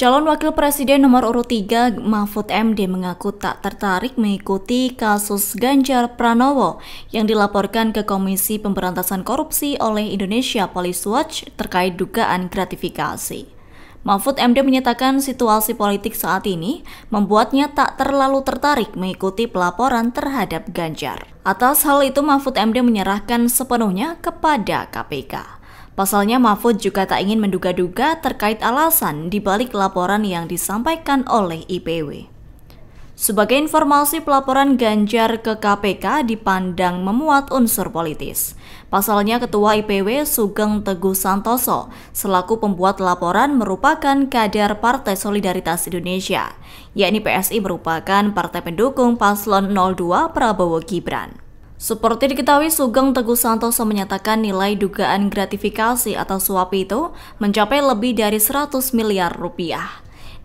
Calon Wakil Presiden nomor urut 3 Mahfud MD mengaku tak tertarik mengikuti kasus Ganjar Pranowo yang dilaporkan ke Komisi Pemberantasan Korupsi oleh Indonesia Police Watch terkait dugaan gratifikasi. Mahfud MD menyatakan situasi politik saat ini membuatnya tak terlalu tertarik mengikuti pelaporan terhadap Ganjar. Atas hal itu Mahfud MD menyerahkan sepenuhnya kepada KPK. Pasalnya Mahfud juga tak ingin menduga-duga terkait alasan dibalik laporan yang disampaikan oleh IPW. Sebagai informasi pelaporan Ganjar ke KPK dipandang memuat unsur politis. Pasalnya Ketua IPW Sugeng Teguh Santoso selaku pembuat laporan merupakan kader Partai Solidaritas Indonesia, yakni PSI merupakan partai pendukung Paslon 02 Prabowo Gibran. Seperti diketahui, Sugeng Teguh Santoso menyatakan nilai dugaan gratifikasi atau suap itu mencapai lebih dari 100 miliar rupiah.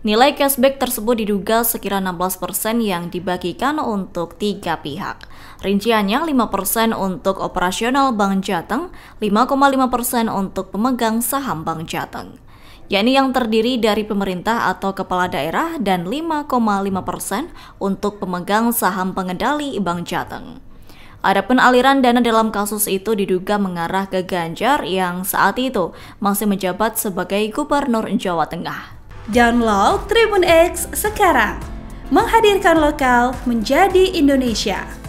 Nilai cashback tersebut diduga sekira 16% yang dibagikan untuk tiga pihak. Rinciannya 5% untuk operasional Bank Jateng, 5,5% untuk pemegang saham Bank Jateng yakni yang terdiri dari pemerintah atau kepala daerah dan 5,5% untuk pemegang saham pengendali Bank Jateng. Adapun aliran dana dalam kasus itu diduga mengarah ke Ganjar yang saat itu masih menjabat sebagai Gubernur Jawa Tengah. Download Tribun X sekarang, menghadirkan lokal menjadi Indonesia.